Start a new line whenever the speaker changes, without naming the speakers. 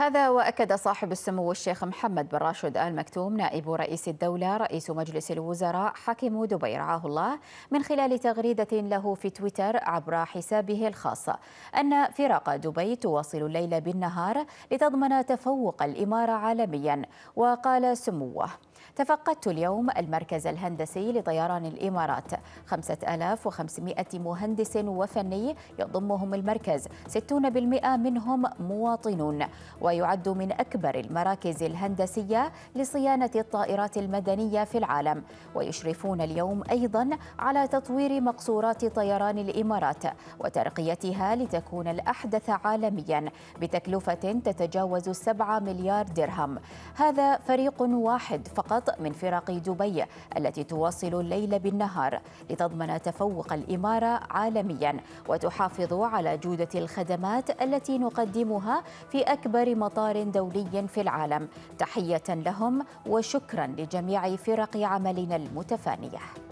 هذا وأكد صاحب السمو الشيخ محمد بن راشد آل مكتوم نائب رئيس الدولة رئيس مجلس الوزراء حاكم دبي رعاه الله من خلال تغريدة له في تويتر عبر حسابه الخاص أن فرق دبي تواصل الليل بالنهار لتضمن تفوق الإمارة عالميا وقال سموه تفقدت اليوم المركز الهندسي لطيران الإمارات 5500 مهندس وفني يضمهم المركز 60% منهم مواطنون ويعد من أكبر المراكز الهندسية لصيانة الطائرات المدنية في العالم ويشرفون اليوم أيضا على تطوير مقصورات طيران الإمارات وترقيتها لتكون الأحدث عالميا بتكلفة تتجاوز 7 مليار درهم هذا فريق واحد فقط الرباط من فرق دبي التي تواصل الليل بالنهار لتضمن تفوق الإمارة عالميا وتحافظ على جودة الخدمات التي نقدمها في أكبر مطار دولي في العالم تحية لهم وشكرا لجميع فرق عملنا المتفانيه